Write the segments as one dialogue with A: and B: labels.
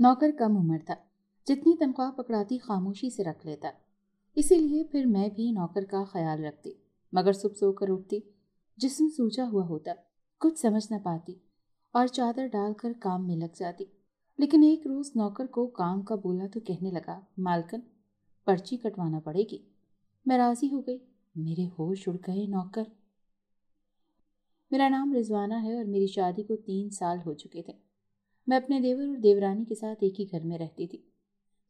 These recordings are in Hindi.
A: नौकर कम उम्र था जितनी तनख्वाह पकड़ाती खामोशी से रख लेता इसीलिए फिर मैं भी नौकर का ख्याल रखती मगर सुबह सोकर उठती जिसम सूझा हुआ होता कुछ समझ न पाती और चादर डालकर काम में लग जाती लेकिन एक रोज़ नौकर को काम का बोला तो कहने लगा मालकन पर्ची कटवाना पड़ेगी मैं राज़ी हो गई मेरे होश उड़ गए नौकर मेरा नाम रिजवाना है और मेरी शादी को तीन साल हो चुके थे मैं अपने देवर और देवरानी के साथ एक ही घर में रहती थी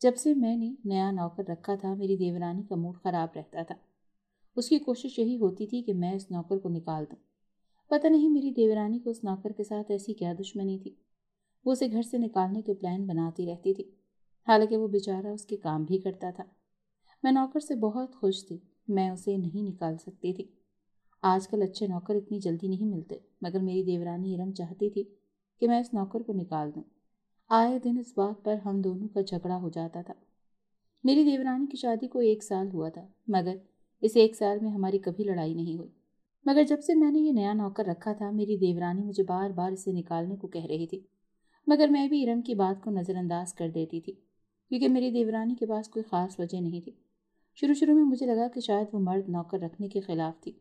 A: जब से मैंने नया नौकर रखा था मेरी देवरानी का मूड ख़राब रहता था उसकी कोशिश यही होती थी कि मैं इस नौकर को निकाल दूँ पता नहीं मेरी देवरानी को उस नौकर के साथ ऐसी क्या दुश्मनी थी वो उसे घर से निकालने के प्लान बनाती रहती थी हालांकि वो बेचारा उसके काम भी करता था मैं नौकर से बहुत खुश थी मैं उसे नहीं निकाल सकती थी आजकल अच्छे नौकर इतनी जल्दी नहीं मिलते मगर मेरी देवरानी इरम चाहती थी कि मैं इस नौकर को निकाल दूं। आए दिन इस बात पर हम दोनों का झगड़ा हो जाता था मेरी देवरानी की शादी को एक साल हुआ था मगर इस एक साल में हमारी कभी लड़ाई नहीं हुई मगर जब से मैंने ये नया नौकर रखा था मेरी देवरानी मुझे बार बार इसे निकालने को कह रही थी मगर मैं भी इरम की बात को नज़रअंदाज कर देती थी क्योंकि मेरी देवरानी के पास कोई ख़ास वजह नहीं थी शुरू शुरू में मुझे लगा कि शायद वो मर्द नौकर रखने के ख़िलाफ़ थी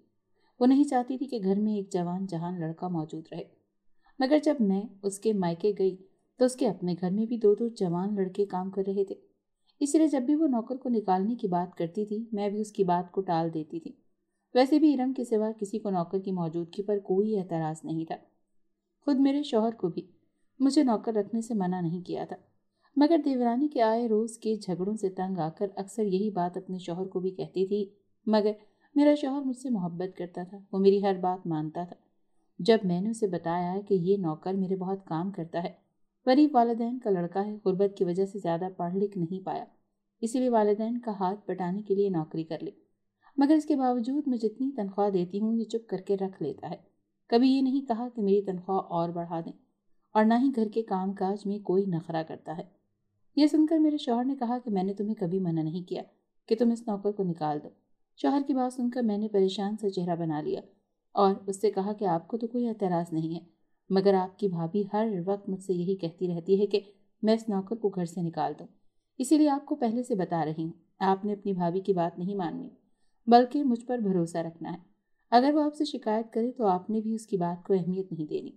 A: वो नहीं चाहती थी कि घर में एक जवान जहान लड़का मौजूद रहे मगर जब मैं उसके मायके गई तो उसके अपने घर में भी दो दो जवान लड़के काम कर रहे थे इसलिए जब भी वो नौकर को निकालने की बात करती थी मैं भी उसकी बात को टाल देती थी वैसे भी इरम के सिवा किसी को नौकर की मौजूदगी पर कोई एतराज़ नहीं था खुद मेरे शोहर को भी मुझे नौकर रखने से मना नहीं किया था मगर देवरानी के आए रोज़ के झगड़ों से तंग आकर अक्सर यही बात अपने शोहर को भी कहती थी मगर मेरा शोहर मुझसे मोहब्बत करता था वो मेरी हर बात मानता था जब मैंने उसे बताया कि ये नौकर मेरे बहुत काम करता है गरीब वालदेन का लड़का है गुर्बत की वजह से ज़्यादा पढ़ लिख नहीं पाया इसीलिए वालदेन का हाथ बटाने के लिए नौकरी कर ली मगर इसके बावजूद मैं जितनी तनख्वाह देती हूँ ये चुप करके रख लेता है कभी ये नहीं कहा कि मेरी तनख्वाह और बढ़ा दें और ना ही घर के काम काज में कोई नखरा करता है यह सुनकर मेरे शोहर ने कहा कि मैंने तुम्हें कभी मना नहीं किया कि तुम इस नौकर को निकाल दो शोहर की बात सुनकर मैंने परेशान सा चेहरा बना लिया और उससे कहा कि आपको तो कोई एतराज़ नहीं है मगर आपकी भाभी हर वक्त मुझसे यही कहती रहती है कि मैं इस नौकर को घर से निकाल दूँ इसीलिए आपको पहले से बता रही हूँ आपने अपनी भाभी की बात नहीं माननी बल्कि मुझ पर भरोसा रखना है अगर वो आपसे शिकायत करे तो आपने भी उसकी बात को अहमियत नहीं देनी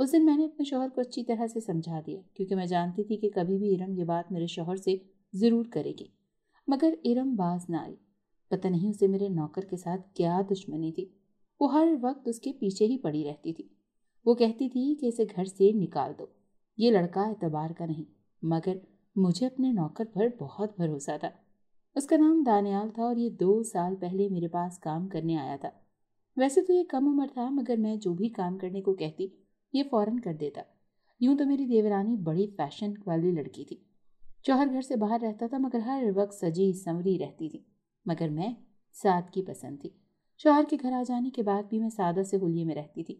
A: उस दिन मैंने अपने शोहर को अच्छी तरह से समझा दिया क्योंकि मैं जानती थी कि कभी भी इरम ये बात मेरे शोहर से ज़रूर करेगी मगर इरम बाज ना आई पता नहीं उसे मेरे नौकर के साथ क्या दुश्मनी थी वो हर वक्त उसके पीछे ही पड़ी रहती थी वो कहती थी कि इसे घर से निकाल दो ये लड़का एतबार का नहीं मगर मुझे अपने नौकर पर बहुत भरोसा था उसका नाम दानियाल था और ये दो साल पहले मेरे पास काम करने आया था वैसे तो ये कम उम्र था मगर मैं जो भी काम करने को कहती ये फ़ौरन कर देता यूं तो मेरी देवरानी बड़ी फैशन वाली लड़की थी चौहर घर से बाहर रहता था मगर हर वक्त सजी संवरी रहती थी मगर मैं साथ की पसंद थी शोहर के घर आ जाने के बाद भी मैं सादा से होलिये में रहती थी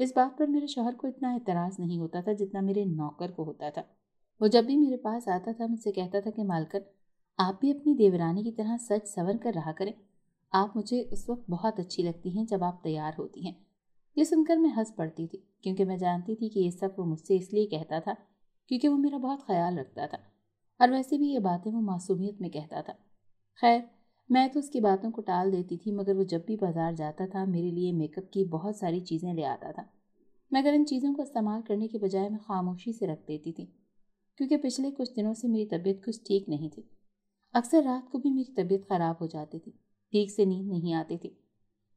A: इस बात पर मेरे शोहर को इतना एतराज़ नहीं होता था जितना मेरे नौकर को होता था वो जब भी मेरे पास आता था मुझसे कहता था कि मालकन आप भी अपनी देवरानी की तरह सच संवर कर रहा करें आप मुझे उस वक्त बहुत अच्छी लगती हैं जब आप तैयार होती हैं ये सुनकर मैं हंस पड़ती थी क्योंकि मैं जानती थी कि ये सब वो मुझसे इसलिए कहता था क्योंकि वो मेरा बहुत ख्याल रखता था और वैसे भी ये बातें वो मासूमियत में कहता था खैर मैं तो उसकी बातों को टाल देती थी मगर वो जब भी बाज़ार जाता था मेरे लिए मेकअप की बहुत सारी चीज़ें ले आता था मगर इन चीज़ों को इस्तेमाल करने के बजाय मैं खामोशी से रख देती थी क्योंकि पिछले कुछ दिनों से मेरी तबीयत कुछ ठीक नहीं थी अक्सर रात को भी मेरी तबीयत ख़राब हो जाती थी ठीक से नींद नहीं आती थी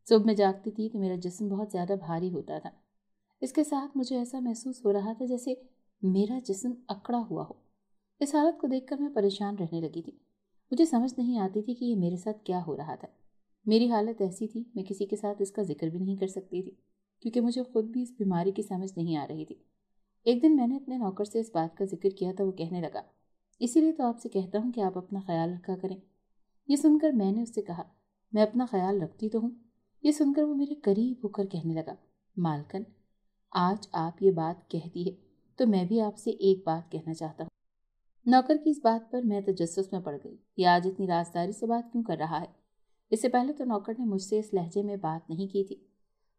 A: सुबह में जागती थी तो मेरा जिसम बहुत ज़्यादा भारी होता था इसके साथ मुझे ऐसा महसूस हो रहा था जैसे मेरा जिसम अकड़ा हुआ हो इस हालत को देखकर मैं परेशान रहने लगी थी मुझे समझ नहीं आती थी कि ये मेरे साथ क्या हो रहा था मेरी हालत ऐसी थी मैं किसी के साथ इसका जिक्र भी नहीं कर सकती थी क्योंकि मुझे खुद भी इस बीमारी की समझ नहीं आ रही थी एक दिन मैंने अपने नौकर से इस बात का जिक्र किया था वो कहने लगा इसीलिए तो आपसे कहता हूँ कि आप अपना ख्याल रखा करें यह सुनकर मैंने उससे कहा मैं अपना ख्याल रखती तो हूँ ये सुनकर वो मेरे करीब होकर कहने लगा मालकन आज आप ये बात कहती है तो मैं भी आपसे एक बात कहना चाहता हूँ नौकर की इस बात पर मैं तजस्स तो में पड़ गई कि आज इतनी राजदारी से बात क्यों कर रहा है इससे पहले तो नौकर ने मुझसे इस लहजे में बात नहीं की थी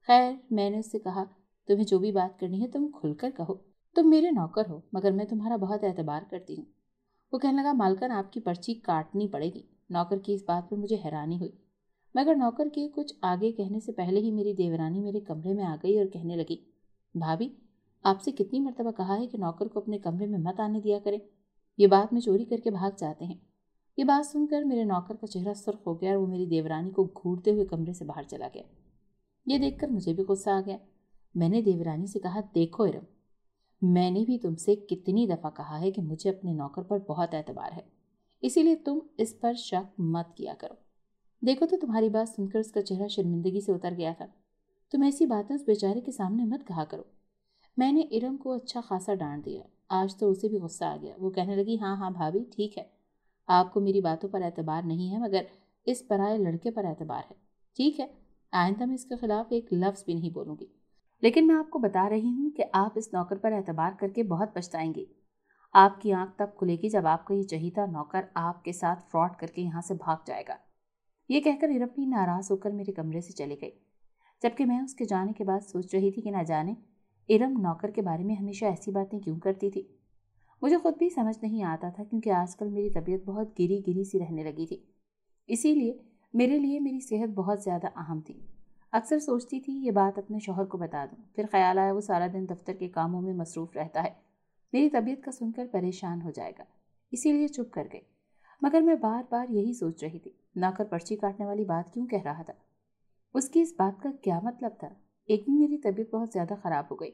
A: खैर मैंने उससे कहा तुम्हें जो भी बात करनी है तुम खुलकर कहो तुम मेरे नौकर हो मगर मैं तुम्हारा बहुत एतबार करती हूँ वो कहने लगा मालकन आपकी पर्ची काटनी पड़ेगी नौकर की इस बात पर मुझे हैरानी हुई मगर नौकर के कुछ आगे कहने से पहले ही मेरी देवरानी मेरे कमरे में आ गई और कहने लगी भाभी आपसे कितनी मरतबा कहा है कि नौकर को अपने कमरे में मत आने दिया करें ये बात में चोरी करके भाग जाते हैं ये बात सुनकर मेरे नौकर का चेहरा सुर्ख हो गया और वो मेरी देवरानी को घूरते हुए कमरे से बाहर चला गया ये देखकर मुझे भी गुस्सा आ गया मैंने देवरानी से कहा देखो इरम मैंने भी तुमसे कितनी दफ़ा कहा है कि मुझे अपने नौकर पर बहुत एतबार है इसीलिए तुम इस पर शक मत किया करो देखो तो तुम्हारी बात सुनकर उसका चेहरा शर्मिंदगी से उतर गया था तुम ऐसी बातें उस बेचारे के सामने मत कहा करो मैंने इरम को अच्छा खासा डांट दिया आज तो उसे भी गुस्सा आ गया वो कहने लगी हाँ हाँ भाभी ठीक है आपको मेरी बातों पर एतबार नहीं है मगर इस पराए लड़के पर एतबार है ठीक है आइंदा मैं इसके ख़िलाफ़ एक लफ्ज़ भी नहीं बोलूँगी लेकिन मैं आपको बता रही हूँ कि आप इस नौकर पर एतबार करके बहुत पछताएंगे आपकी आंख तब खुलेगी जब आपको ये चहीता नौकर आपके साथ फ्रॉड करके यहाँ से भाग जाएगा ये कहकर इरप्पी नाराज़ होकर मेरे कमरे से चली गई जबकि मैं उसके जाने के बाद सोच रही थी कि ना जाने इरम नौकर के बारे में हमेशा ऐसी बातें क्यों करती थी मुझे खुद भी समझ नहीं आता था क्योंकि आजकल मेरी तबीयत बहुत गिरी गिरी सी रहने लगी थी इसीलिए मेरे लिए मेरी सेहत बहुत ज़्यादा अहम थी अक्सर सोचती थी ये बात अपने शोहर को बता दूँ फिर ख्याल आया वो सारा दिन दफ्तर के कामों में मसरूफ़ रहता है मेरी तबीयत का सुनकर परेशान हो जाएगा इसीलिए चुप कर गई मगर मैं बार बार यही सोच रही थी नौकर पर्ची काटने वाली बात क्यों कह रहा था उसकी इस बात का क्या मतलब था एक दिन मेरी तबीयत बहुत ज़्यादा ख़राब हो गई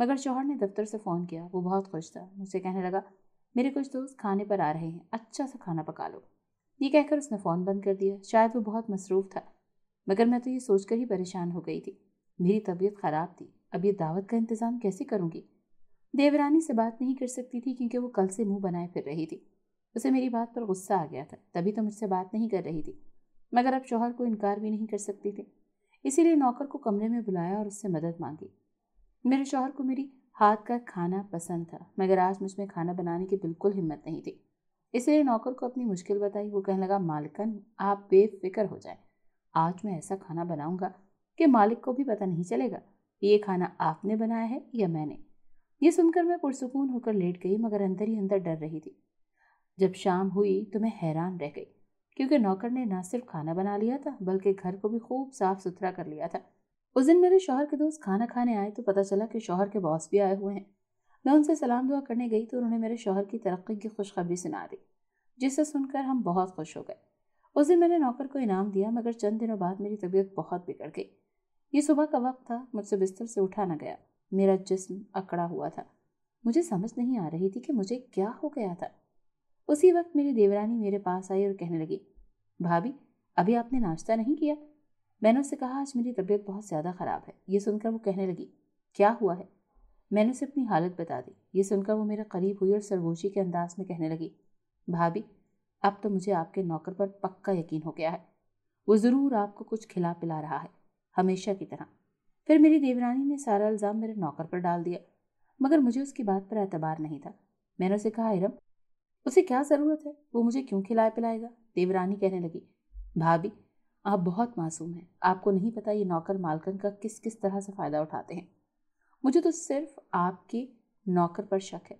A: मगर शोहर ने दफ्तर से फ़ोन किया वो बहुत खुश था मुझसे कहने लगा मेरे कुछ दोस्त खाने पर आ रहे हैं अच्छा सा खाना पका लो ये कहकर उसने फ़ोन बंद कर दिया शायद वो बहुत मसरूफ़ था मगर मैं तो ये सोचकर ही परेशान हो गई थी मेरी तबीयत ख़राब थी अब ये दावत का इंतज़ाम कैसे करूँगी देवरानी से बात नहीं कर सकती थी क्योंकि वो कल से मुंह बनाए फिर रही थी उसे मेरी बात पर गुस्सा आ गया था तभी तो मुझसे बात नहीं कर रही थी मगर अब शोहर को इनकार भी नहीं कर सकती थी इसीलिए नौकर को कमरे में बुलाया और उससे मदद मांगी मेरे शौहर को मेरी हाथ का खाना पसंद था मगर आज मुझमें खाना बनाने की बिल्कुल हिम्मत नहीं थी इसलिए नौकर को अपनी मुश्किल बताई वो कहने लगा मालिकन आप बेफिक्र हो जाए आज मैं ऐसा खाना बनाऊंगा कि मालिक को भी पता नहीं चलेगा ये खाना आपने बनाया है या मैंने ये सुनकर मैं पुरसकून होकर लेट गई मगर अंदर ही अंदर डर रही थी जब शाम हुई तो मैं हैरान रह गई क्योंकि नौकर ने ना सिर्फ खाना बना लिया था बल्कि घर को भी खूब साफ सुथरा कर लिया था उस दिन मेरे शोहर के दोस्त खाना खाने आए तो पता चला कि शोहर के बॉस भी आए हुए हैं मैं उनसे सलाम दुआ करने गई तो उन्होंने मेरे शोहर की तरक्की की खुशखबरी सुना दी जिसे सुनकर हम बहुत खुश हो गए उस दिन मैंने नौकर को इनाम दिया मगर चंद दिनों बाद मेरी तबीयत बहुत बिगड़ गई ये सुबह का वक्त था मुझसे बिस्तर से उठा ना गया मेरा जिस्म अकड़ा हुआ था मुझे समझ नहीं आ रही थी कि मुझे क्या हो गया था उसी वक्त मेरी देवरानी मेरे पास आई और कहने लगी भाभी अभी आपने नाश्ता नहीं किया मैंने उससे कहा आज मेरी तबीयत बहुत ज़्यादा ख़राब है ये सुनकर वो कहने लगी क्या हुआ है मैंने उसे अपनी हालत बता दी ये सुनकर वो मेरे करीब हुई और सरगोशी के अंदाज में कहने लगी भाभी अब तो मुझे आपके नौकर पर पक्का यकीन हो गया है वो ज़रूर आपको कुछ खिला पिला रहा है हमेशा की तरह फिर मेरी देवरानी ने सारा इल्ज़ाम मेरे नौकर पर डाल दिया मगर मुझे उसकी बात पर एतबार नहीं था मैंने उसे कहा इरम उसे क्या ज़रूरत है वो मुझे क्यों खिलाए पिलाएगा देवरानी कहने लगी भाभी आप बहुत मासूम हैं आपको नहीं पता ये नौकर मालकन का किस किस तरह से फ़ायदा उठाते हैं मुझे तो सिर्फ आपके नौकर पर शक है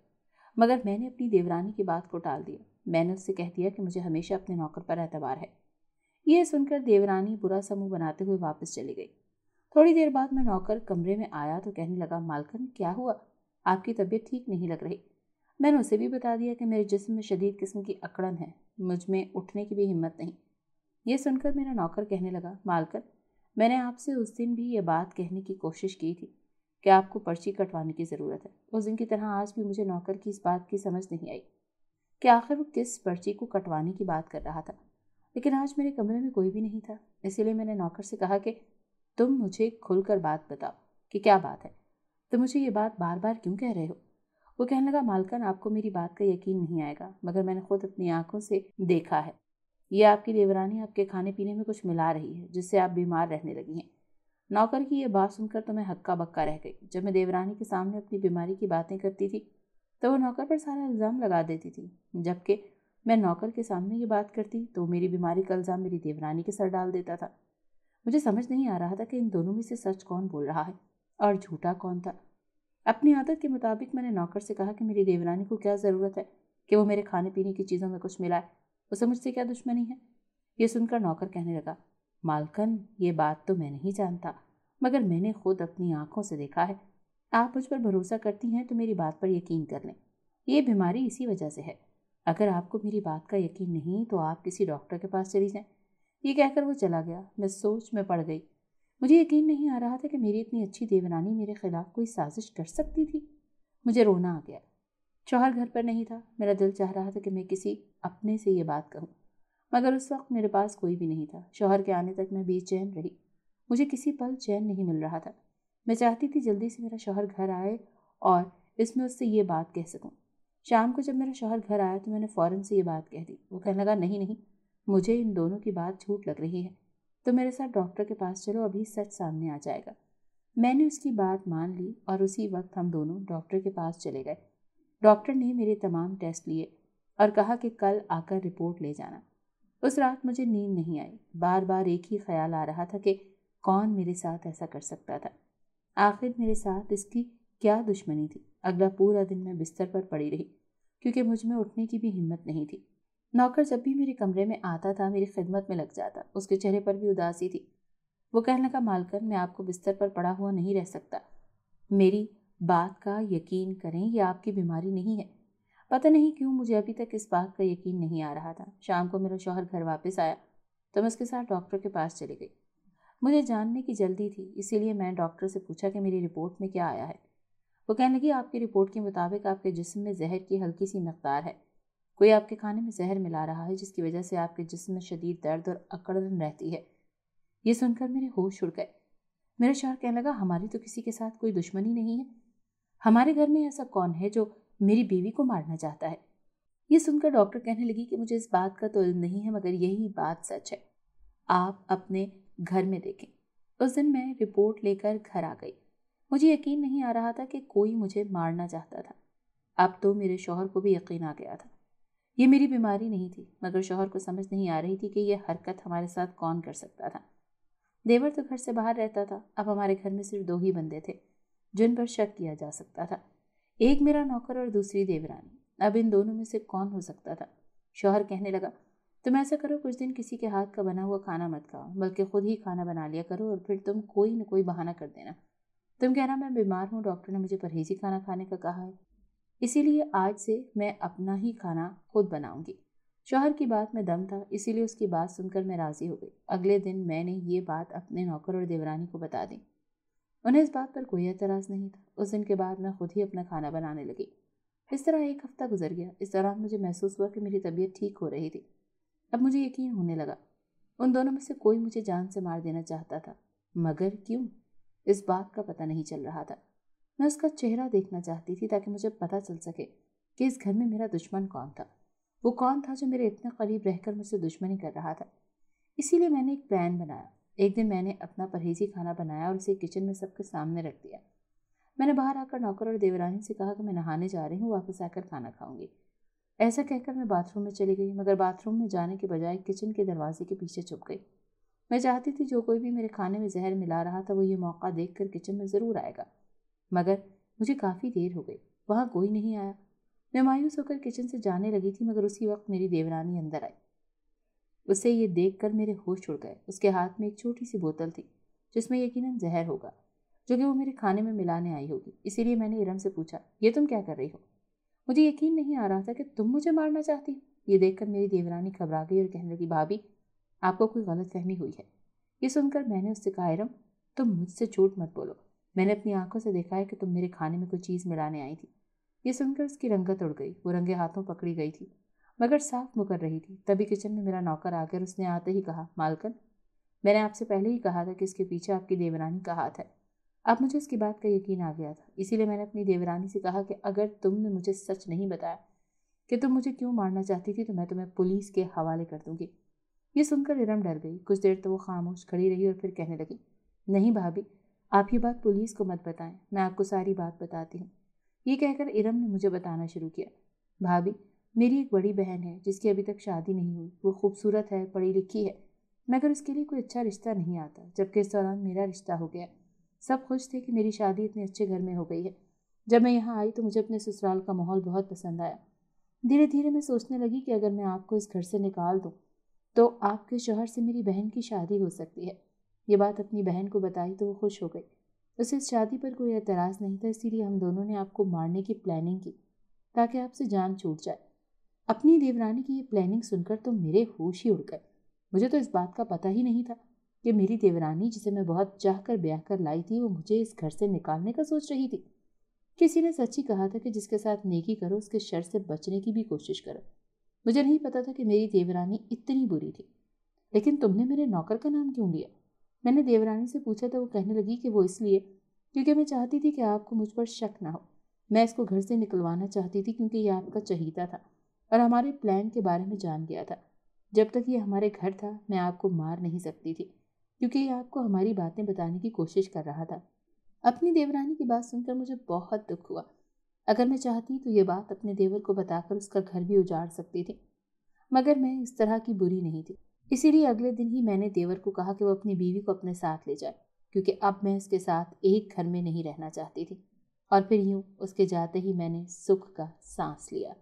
A: मगर मैंने अपनी देवरानी की बात को टाल दिया मैंने उससे कह दिया कि मुझे हमेशा अपने नौकर पर एतबार है यह सुनकर देवरानी बुरा समूह बनाते हुए वापस चली गई थोड़ी देर बाद मैं नौकर कमरे में आया तो कहने लगा मालकन क्या हुआ आपकी तबीयत ठीक नहीं लग रही मैंने उसे भी बता दिया कि मेरे जिसम में शदीद किस्म की अकड़न है मुझ में उठने की भी हिम्मत नहीं ये सुनकर मेरा नौकर कहने लगा मालकर मैंने आपसे उस दिन भी ये बात कहने की कोशिश की थी कि आपको पर्ची कटवाने की ज़रूरत है उस दिन की तरह आज भी मुझे नौकर की इस बात की समझ नहीं आई कि आखिर वो किस पर्ची को कटवाने की बात कर रहा था लेकिन आज मेरे कमरे में कोई भी नहीं था इसीलिए मैंने नौकर से कहा कि तुम मुझे खुलकर बात बताओ कि क्या बात है तुम मुझे ये बात बार बार क्यों कह रहे हो वो कहने लगा मालकन आपको मेरी बात का यकीन नहीं आएगा मगर मैंने खुद अपनी आंखों से देखा है ये आपकी देवरानी आपके खाने पीने में कुछ मिला रही है जिससे आप बीमार रहने लगी हैं नौकर की यह बात सुनकर तो मैं हक्का बक्का रह गई जब मैं देवरानी के सामने अपनी बीमारी की बातें करती थी तो वो नौकर पर सारा इल्ज़ाम लगा देती थी जबकि मैं नौकर के सामने ये बात करती तो मेरी बीमारी का इल्ज़ाम मेरी देवरानी के सर डाल देता था मुझे समझ नहीं आ रहा था कि इन दोनों में से सच कौन बोल रहा है और झूठा कौन था अपनी आदत के मुताबिक मैंने नौकर से कहा कि मेरी देवरानी को क्या ज़रूरत है कि वो मेरे खाने पीने की चीज़ों में कुछ मिलाए उसे मुझसे क्या दुश्मनी है ये सुनकर नौकर कहने लगा मालकन ये बात तो मैं नहीं जानता मगर मैंने खुद अपनी आंखों से देखा है आप मुझ पर भरोसा करती हैं तो मेरी बात पर यकीन कर लें ये बीमारी इसी वजह से है अगर आपको मेरी बात का यकीन नहीं तो आप किसी डॉक्टर के पास चली जाएं ये कहकर वो चला गया मैं सोच में पड़ गई मुझे यकीन नहीं आ रहा था कि मेरी इतनी अच्छी देवरानी मेरे खिलाफ कोई साजिश कर सकती थी मुझे रोना आ गया शोहर घर पर नहीं था मेरा दिल चाह रहा था कि मैं किसी अपने से ये बात कहूँ मगर उस वक्त मेरे पास कोई भी नहीं था शोहर के आने तक मैं बेचैन रही मुझे किसी पल चैन नहीं मिल रहा था मैं चाहती थी जल्दी से मेरा शोहर घर आए और इसमें उससे ये बात कह सकूँ शाम को जब मेरा शोहर घर आया तो मैंने फ़ौरन से ये बात कह दी वो कहने लगा नहीं नहीं मुझे इन दोनों की बात झूठ लग रही है तो मेरे साथ डॉक्टर के पास चलो अभी सच सामने आ जाएगा मैंने उसकी बात मान ली और उसी वक्त हम दोनों डॉक्टर के पास चले गए डॉक्टर ने मेरे तमाम टेस्ट लिए और कहा कि कल आकर रिपोर्ट ले जाना उस रात मुझे नींद नहीं आई बार बार एक ही ख्याल आ रहा था कि कौन मेरे साथ ऐसा कर सकता था आखिर मेरे साथ इसकी क्या दुश्मनी थी अगला पूरा दिन मैं बिस्तर पर पड़ी रही क्योंकि मुझ में उठने की भी हिम्मत नहीं थी नौकर जब भी मेरे कमरे में आता था मेरी खिदमत में लग जाता उसके चेहरे पर भी उदासी थी वो कहने का मालकन मैं आपको बिस्तर पर पड़ा हुआ नहीं रह सकता मेरी बात का यकीन करें यह आपकी बीमारी नहीं है पता नहीं क्यों मुझे अभी तक इस बात का यकीन नहीं आ रहा था शाम को मेरा शौहर घर वापस आया तो मैं उसके साथ डॉक्टर के पास चली गई मुझे जानने की जल्दी थी इसीलिए मैंने डॉक्टर से पूछा कि मेरी रिपोर्ट में क्या आया है वो कहने लगी आपकी रिपोर्ट के मुताबिक आपके जिस्म में जहर की हल्की सी मकदार है कोई आपके खाने में जहर मिला रहा है जिसकी वजह से आपके जिसम में शदीद दर्द और अकड़न रहती है ये सुनकर मेरे होश उड़ गए मेरा शहर कहने लगा हमारी तो किसी के साथ कोई दुश्मनी नहीं है हमारे घर में ऐसा कौन है जो मेरी बीवी को मारना चाहता है ये सुनकर डॉक्टर कहने लगी कि मुझे इस बात का तो इल्म नहीं है मगर यही बात सच है आप अपने घर में देखें उस दिन मैं रिपोर्ट लेकर घर आ गई मुझे यकीन नहीं आ रहा था कि कोई मुझे मारना चाहता था अब तो मेरे शोहर को भी यकीन आ गया था ये मेरी बीमारी नहीं थी मगर शोहर को समझ नहीं आ रही थी कि यह हरकत हमारे साथ कौन कर सकता था देवर तो घर से बाहर रहता था अब हमारे घर में सिर्फ दो ही बंदे थे जिन पर शक किया जा सकता था एक मेरा नौकर और दूसरी देवरानी अब इन दोनों में से कौन हो सकता था शोहर कहने लगा तुम ऐसा करो कुछ दिन किसी के हाथ का बना हुआ खाना मत खाओ बल्कि खुद ही खाना बना लिया करो और फिर तुम कोई न कोई बहाना कर देना तुम कहना मैं बीमार हूँ डॉक्टर ने मुझे परहेजी खाना खाने का कहा है इसीलिए आज से मैं अपना ही खाना खुद बनाऊंगी शोहर की बात में दम था इसीलिए उसकी बात सुनकर मैं राज़ी हो गई अगले दिन मैंने ये बात अपने नौकर और देवरानी को बता दी उन्हें इस बात पर कोई एतराज़ नहीं था उस दिन के बाद मैं खुद ही अपना खाना बनाने लगी इस तरह एक हफ़्ता गुजर गया इस दौरान मुझे महसूस हुआ कि मेरी तबीयत ठीक हो रही थी अब मुझे यकीन होने लगा उन दोनों में से कोई मुझे जान से मार देना चाहता था मगर क्यों इस बात का पता नहीं चल रहा था मैं उसका चेहरा देखना चाहती थी ताकि मुझे पता चल सके कि इस घर में मेरा दुश्मन कौन था वो कौन था जो मेरे इतने करीब रहकर मुझसे दुश्मनी कर रहा था इसीलिए मैंने एक प्लान बनाया एक दिन मैंने अपना परहेजी खाना बनाया और उसे किचन में सबके सामने रख दिया मैंने बाहर आकर नौकर और देवरानी से कहा कि मैं नहाने जा रही हूँ वापस आकर खाना खाऊंगी ऐसा कहकर मैं बाथरूम में चली गई मगर बाथरूम में जाने के बजाय किचन के दरवाजे के पीछे छुप गई मैं चाहती थी जो कोई भी मेरे खाने में जहर मिला रहा था वो ये मौका देख कर किचन में ज़रूर आएगा मगर मुझे काफ़ी देर हो गई वहाँ कोई नहीं आया मैं मायूस होकर किचन से जाने लगी थी मगर उसी वक्त मेरी देवरानी अंदर आई उसे ये देख कर मेरे होश उड़ गए उसके हाथ में एक छोटी सी बोतल थी जिसमें यकीन जहर होगा जो कि वो मेरे खाने में मिलाने आई होगी इसीलिए मैंने इरम से पूछा ये तुम क्या कर रही हो मुझे यकीन नहीं आ रहा था कि तुम मुझे मारना चाहती हो ये देखकर मेरी देवरानी घबरा गई और कहने लगी भाभी आपको कोई गलत फहमी हुई है ये सुनकर मैंने उससे कहा इरम तुम मुझसे झूठ मत बोलो मैंने अपनी आंखों से देखा है कि तुम मेरे खाने में कोई चीज़ मिलाने आई थी ये सुनकर उसकी रंगत उड़ गई वो रंगे हाथों पकड़ी गई थी मगर साफ मुकर रही थी तभी किचन में मेरा नौकर आकर उसने आते ही कहा मालकन मैंने आपसे पहले ही कहा था कि इसके पीछे आपकी देवरानी का हाथ है अब मुझे उसकी बात का यकीन आ गया था इसीलिए मैंने अपनी देवरानी से कहा कि अगर तुमने मुझे सच नहीं बताया कि तुम मुझे क्यों मारना चाहती थी तो मैं तुम्हें पुलिस के हवाले कर दूंगी ये सुनकर इरम डर गई कुछ देर तो वो खामोश खड़ी रही और फिर कहने लगी नहीं भाभी आप ये बात पुलिस को मत बताएं मैं आपको सारी बात बताती हूँ ये कहकर इरम ने मुझे बताना शुरू किया भाभी मेरी एक बड़ी बहन है जिसकी अभी तक शादी नहीं हुई वो खूबसूरत है पढ़ी लिखी है मगर उसके लिए कोई अच्छा रिश्ता नहीं आता जबकि इस दौरान मेरा रिश्ता हो गया सब खुश थे कि मेरी शादी इतने अच्छे घर में हो गई है जब मैं यहाँ आई तो मुझे अपने ससुराल का माहौल बहुत पसंद आया धीरे धीरे मैं सोचने लगी कि अगर मैं आपको इस घर से निकाल दूँ तो आपके शोहर से मेरी बहन की शादी हो सकती है ये बात अपनी बहन को बताई तो वो खुश हो गई उसे इस शादी पर कोई एतराज़ नहीं था इसीलिए हम दोनों ने आपको मारने की प्लानिंग की ताकि आपसे जान छूट जाए अपनी देवरानी की ये प्लानिंग सुनकर तो मेरे होश ही उड़ गए मुझे तो इस बात का पता ही नहीं था कि मेरी देवरानी जिसे मैं बहुत चाह कर ब्याह कर लाई थी वो मुझे इस घर से निकालने का सोच रही थी किसी ने सच्ची कहा था कि जिसके साथ नेकी करो उसके शर से बचने की भी कोशिश करो मुझे नहीं पता था कि मेरी देवरानी इतनी बुरी थी लेकिन तुमने मेरे नौकर का नाम क्यों लिया मैंने देवरानी से पूछा तो वो कहने लगी कि वो इसलिए क्योंकि मैं चाहती थी कि आपको मुझ पर शक ना हो मैं इसको घर से निकलवाना चाहती थी क्योंकि ये आपका चहीता था और हमारे प्लान के बारे में जान गया था जब तक ये हमारे घर था मैं आपको मार नहीं सकती थी क्योंकि ये आपको हमारी बातें बताने की कोशिश कर रहा था अपनी देवरानी की बात सुनकर मुझे बहुत दुख हुआ अगर मैं चाहती तो ये बात अपने देवर को बताकर उसका घर भी उजाड़ सकती थी मगर मैं इस तरह की बुरी नहीं थी इसीलिए अगले दिन ही मैंने देवर को कहा कि वो अपनी बीवी को अपने साथ ले जाए क्योंकि अब मैं उसके साथ एक घर में नहीं रहना चाहती थी और फिर यूँ उसके जाते ही मैंने सुख का सांस लिया